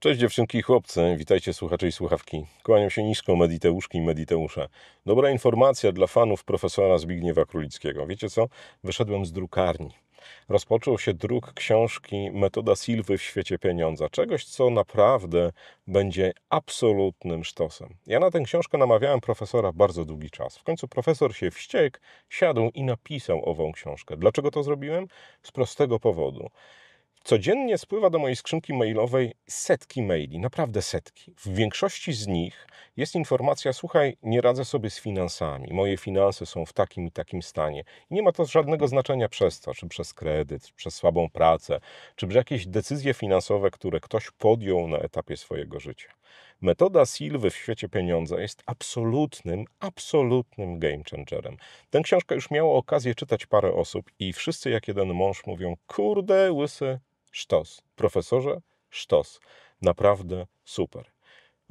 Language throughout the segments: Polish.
Cześć dziewczynki i chłopcy, witajcie słuchacze i słuchawki. Kłaniam się nisko Mediteuszki i Mediteusze. Dobra informacja dla fanów profesora Zbigniewa Królickiego. Wiecie co? Wyszedłem z drukarni. Rozpoczął się druk książki Metoda Silwy w świecie pieniądza. Czegoś, co naprawdę będzie absolutnym sztosem. Ja na tę książkę namawiałem profesora bardzo długi czas. W końcu profesor się wściekł, siadł i napisał ową książkę. Dlaczego to zrobiłem? Z prostego powodu. Codziennie spływa do mojej skrzynki mailowej setki maili, naprawdę setki. W większości z nich jest informacja: słuchaj, nie radzę sobie z finansami, moje finanse są w takim i takim stanie. I nie ma to żadnego znaczenia przez to, czy przez kredyt, czy przez słabą pracę, czy przez jakieś decyzje finansowe, które ktoś podjął na etapie swojego życia. Metoda Silwy w świecie pieniądza jest absolutnym, absolutnym game changerem. Tę książkę już miało okazję czytać parę osób i wszyscy jak jeden mąż mówią: Kurde, łysy, Sztos. Profesorze, sztos. Naprawdę super.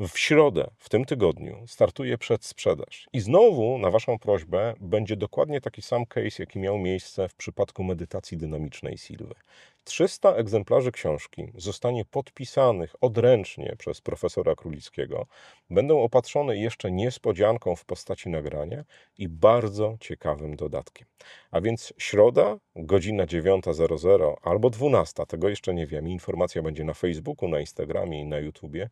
W środę, w tym tygodniu, startuje przedsprzedaż. I znowu na Waszą prośbę będzie dokładnie taki sam case, jaki miał miejsce w przypadku medytacji dynamicznej Silwy. 300 egzemplarzy książki zostanie podpisanych odręcznie przez profesora Królickiego, będą opatrzone jeszcze niespodzianką w postaci nagrania i bardzo ciekawym dodatkiem. A więc środa, godzina 9.00 albo 12.00, tego jeszcze nie wiem, informacja będzie na Facebooku, na Instagramie i na YouTubie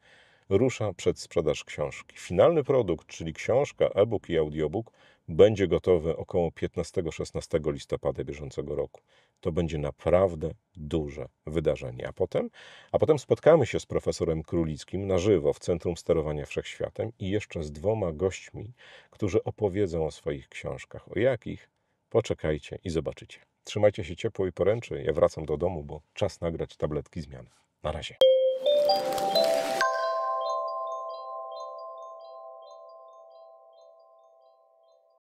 rusza przed sprzedaż książki. Finalny produkt, czyli książka, e-book i audiobook, będzie gotowy około 15-16 listopada bieżącego roku. To będzie naprawdę duże wydarzenie. A potem, a potem spotkamy się z profesorem Królickim na żywo w Centrum Sterowania Wszechświatem i jeszcze z dwoma gośćmi, którzy opowiedzą o swoich książkach. O jakich? Poczekajcie i zobaczycie. Trzymajcie się ciepło i poręczy. Ja wracam do domu, bo czas nagrać tabletki zmian. Na razie.